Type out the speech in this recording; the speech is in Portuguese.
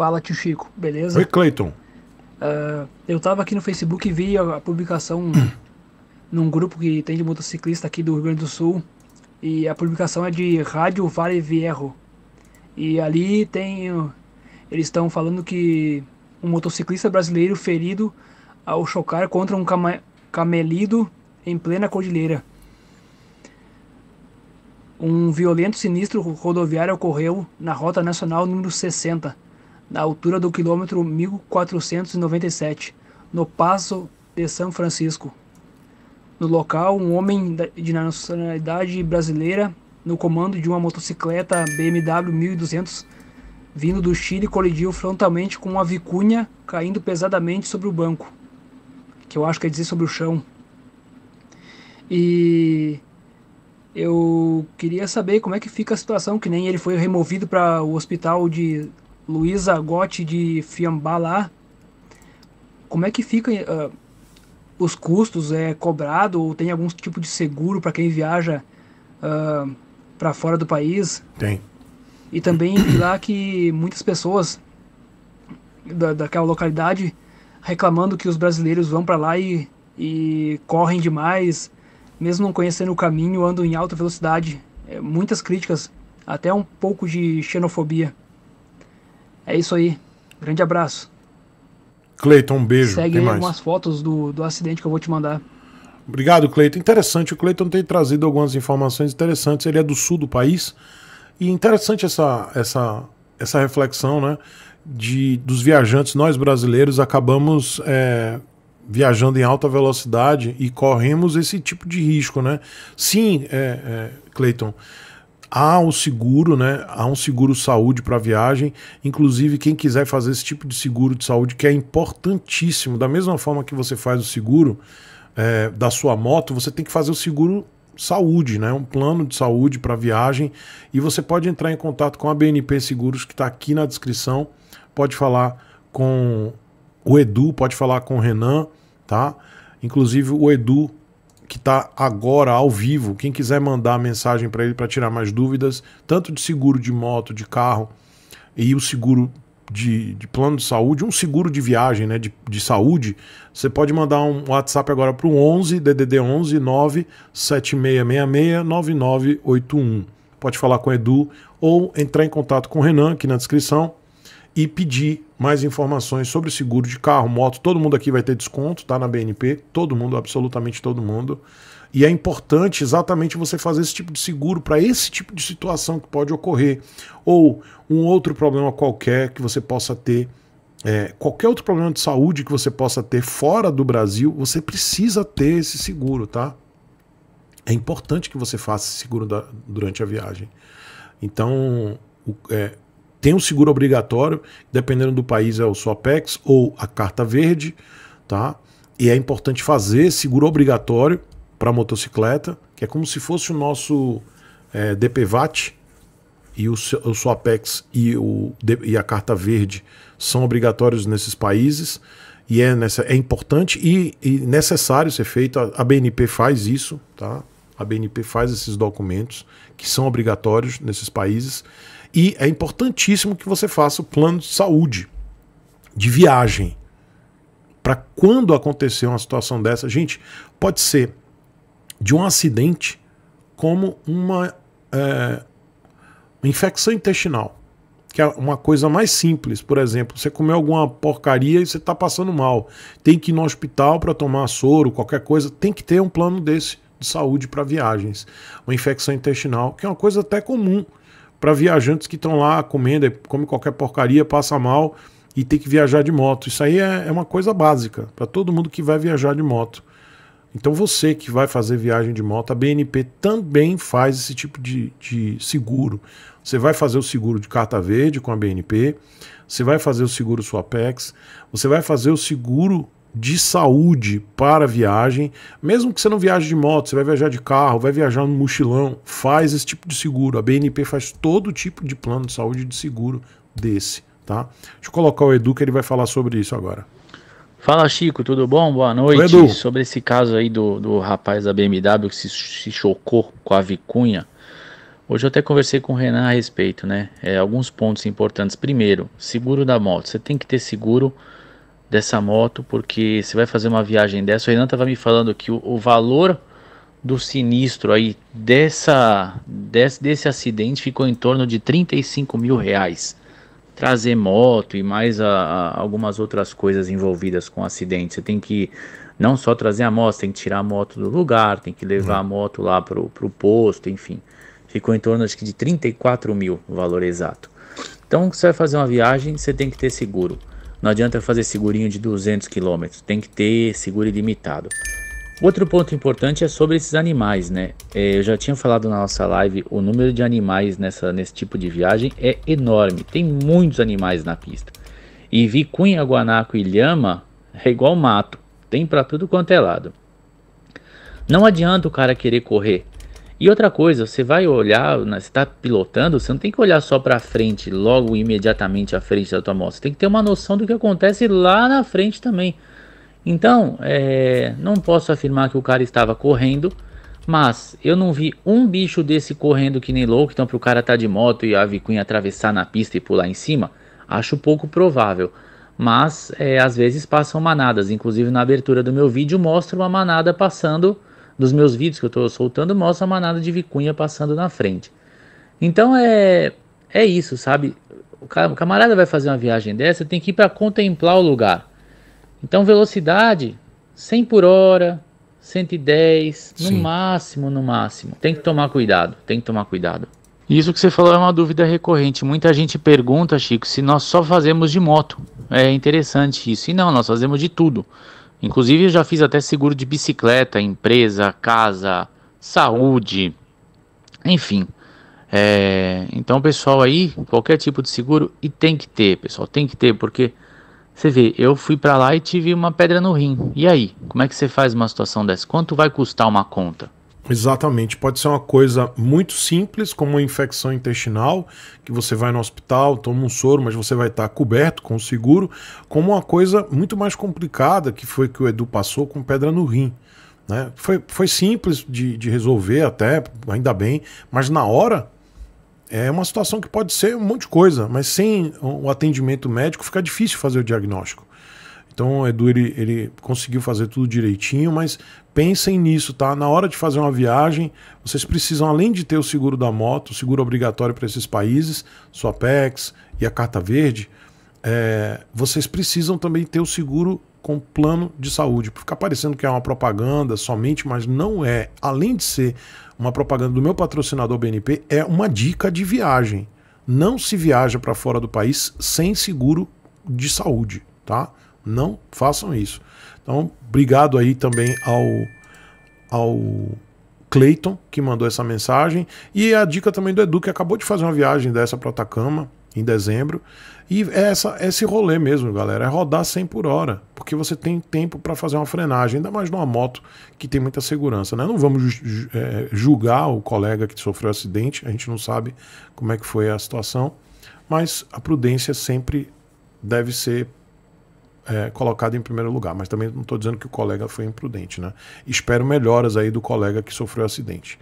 Fala, tio Chico, beleza? Oi, Clayton. Uh, eu tava aqui no Facebook e vi a, a publicação num grupo que tem de motociclista aqui do Rio Grande do Sul. E a publicação é de Rádio Vale Viejo. E ali tem. Eles estão falando que um motociclista brasileiro ferido ao chocar contra um cama, camelido em plena cordilheira. Um violento sinistro rodoviário ocorreu na Rota Nacional número 60 na altura do quilômetro 1497, no Passo de São Francisco. No local, um homem de nacionalidade brasileira, no comando de uma motocicleta BMW 1200, vindo do Chile, colidiu frontalmente com uma vicunha, caindo pesadamente sobre o banco, que eu acho que quer dizer sobre o chão. E eu queria saber como é que fica a situação, que nem ele foi removido para o hospital de Luísa Gotti de Fiambalá, como é que fica uh, os custos? É cobrado ou tem algum tipo de seguro para quem viaja uh, ah, para fora do país? Tem. E também lá que muitas pessoas da, daquela localidade reclamando que os brasileiros vão para lá e, e correm demais, mesmo não conhecendo o caminho, andam em alta velocidade. É, muitas críticas, até um pouco de xenofobia. É isso aí. Grande abraço. Cleiton, um beijo. Segue algumas fotos do, do acidente que eu vou te mandar. Obrigado, Cleiton. Interessante, o Cleiton tem trazido algumas informações interessantes. Ele é do sul do país. E interessante essa, essa, essa reflexão, né? De, dos viajantes, nós brasileiros acabamos é, viajando em alta velocidade e corremos esse tipo de risco, né? Sim, é, é Cleiton há um seguro, né? Há um seguro saúde para viagem. Inclusive, quem quiser fazer esse tipo de seguro de saúde, que é importantíssimo, da mesma forma que você faz o seguro é, da sua moto, você tem que fazer o seguro saúde, né? Um plano de saúde para viagem. E você pode entrar em contato com a BNP Seguros, que está aqui na descrição. Pode falar com o Edu, pode falar com o Renan, tá? Inclusive, o Edu que está agora ao vivo. Quem quiser mandar mensagem para ele para tirar mais dúvidas, tanto de seguro de moto, de carro e o seguro de, de plano de saúde, um seguro de viagem, né, de, de saúde, você pode mandar um WhatsApp agora para o 11 DDD 11 97666 9981. Pode falar com o Edu ou entrar em contato com o Renan aqui na descrição e pedir mais informações sobre seguro de carro, moto. Todo mundo aqui vai ter desconto, tá? Na BNP. Todo mundo, absolutamente todo mundo. E é importante exatamente você fazer esse tipo de seguro para esse tipo de situação que pode ocorrer. Ou um outro problema qualquer que você possa ter. É, qualquer outro problema de saúde que você possa ter fora do Brasil, você precisa ter esse seguro, tá? É importante que você faça esse seguro da, durante a viagem. Então, o, é, tem um seguro obrigatório, dependendo do país é o SOPEX ou a Carta Verde, tá? E é importante fazer seguro obrigatório para motocicleta, que é como se fosse o nosso é, DPVAT, e o, o e, o, e a Carta Verde são obrigatórios nesses países e é, nessa, é importante e, e necessário ser feito. A, a, BNP faz isso, tá? A BNP faz esses documentos que são obrigatórios nesses países e é importantíssimo que você faça o plano de saúde, de viagem. Para quando acontecer uma situação dessa, gente, pode ser de um acidente como uma, é, uma infecção intestinal que é uma coisa mais simples, por exemplo, você comeu alguma porcaria e você está passando mal, tem que ir no hospital para tomar soro, qualquer coisa, tem que ter um plano desse de saúde para viagens. Uma infecção intestinal, que é uma coisa até comum para viajantes que estão lá comendo, come qualquer porcaria, passa mal e tem que viajar de moto. Isso aí é, é uma coisa básica para todo mundo que vai viajar de moto. Então você que vai fazer viagem de moto, a BNP também faz esse tipo de, de seguro. Você vai fazer o seguro de carta verde com a BNP, você vai fazer o seguro sua Suapex, você vai fazer o seguro de saúde para a viagem, mesmo que você não viaje de moto, você vai viajar de carro, vai viajar no mochilão, faz esse tipo de seguro. A BNP faz todo tipo de plano de saúde de seguro desse, tá? Deixa eu colocar o Edu que ele vai falar sobre isso agora. Fala Chico, tudo bom? Boa noite. Edu. Sobre esse caso aí do, do rapaz da BMW que se, se chocou com a vicunha, Hoje eu até conversei com o Renan a respeito, né? É, alguns pontos importantes. Primeiro, seguro da moto. Você tem que ter seguro dessa moto, porque você vai fazer uma viagem dessa. O Renan estava me falando que o, o, valor do sinistro aí dessa desse, desse acidente ficou em torno de 35 mil reais. Trazer moto e mais a, a, algumas outras coisas envolvidas com o acidente. Você tem que não só trazer a moto, tem que tirar a moto do lugar, tem que levar uhum. a moto lá para o posto, enfim. Ficou em torno acho que de 34 mil o valor exato. Então, você vai fazer uma viagem, você tem que ter seguro. Não adianta fazer segurinho de 200 km, tem que ter seguro ilimitado. Outro ponto importante é sobre esses animais, né? É, eu já tinha falado na nossa live, o número de animais nessa, nesse tipo de viagem é enorme. Tem muitos animais na pista. E vicunha, guanaco e lhama é igual mato. Tem para tudo quanto é lado. Não adianta o cara querer correr e outra coisa, você vai olhar, né, você está pilotando, você não tem que olhar só para frente, logo imediatamente à frente da tua moto. Você tem que ter uma noção do que acontece lá na frente também. Então, é, não posso afirmar que o cara estava correndo, mas eu não vi um bicho desse correndo que nem louco. Então, para o cara estar tá de moto e a vicunha atravessar na pista e pular em cima, acho pouco provável. Mas é, às vezes passam manadas, inclusive na abertura do meu vídeo mostra uma manada passando dos meus vídeos que eu estou soltando mostra a manada de vicunha passando na frente. Então é é isso, sabe? O camarada vai fazer uma viagem dessa, tem que ir para contemplar o lugar. Então velocidade 100 por hora, 110, Sim. no máximo, no máximo. Tem que tomar cuidado, tem que tomar cuidado. Isso que você falou é uma dúvida recorrente. Muita gente pergunta, Chico, se nós só fazemos de moto. É interessante isso. E não, nós fazemos de tudo. Inclusive, eu já fiz até seguro de bicicleta, empresa, casa, saúde, enfim. É, então, pessoal, aí, qualquer tipo de seguro, e tem que ter, pessoal, tem que ter, porque você vê, eu fui para lá e tive uma pedra no rim. E aí, como é que você faz uma situação dessa? Quanto vai custar uma conta? Exatamente, pode ser uma coisa muito simples, como uma infecção intestinal, que você vai no hospital, toma um soro, mas você vai estar coberto com o seguro, como uma coisa muito mais complicada, que foi que o Edu passou com pedra no rim. Né? Foi, foi simples de, de resolver até, ainda bem, mas na hora é uma situação que pode ser um monte de coisa, mas sem o atendimento médico fica difícil fazer o diagnóstico. Então, Edu, ele, ele conseguiu fazer tudo direitinho, mas pensem nisso, tá? Na hora de fazer uma viagem, vocês precisam, além de ter o seguro da moto, o seguro obrigatório para esses países, sua PEX e a Carta Verde, é, vocês precisam também ter o seguro com plano de saúde. Ficar parecendo que é uma propaganda somente, mas não é. Além de ser uma propaganda do meu patrocinador BNP, é uma dica de viagem. Não se viaja para fora do país sem seguro de saúde, tá? Não façam isso. Então, obrigado aí também ao, ao Clayton, que mandou essa mensagem. E a dica também do Edu, que acabou de fazer uma viagem dessa para Atacama em dezembro. E é essa, esse rolê mesmo, galera, é rodar 100 por hora, porque você tem tempo para fazer uma frenagem, ainda mais numa moto que tem muita segurança. Né? Não vamos é, julgar o colega que sofreu acidente, a gente não sabe como é que foi a situação, mas a prudência sempre deve ser é, colocado em primeiro lugar, mas também não estou dizendo que o colega foi imprudente, né? Espero melhoras aí do colega que sofreu acidente.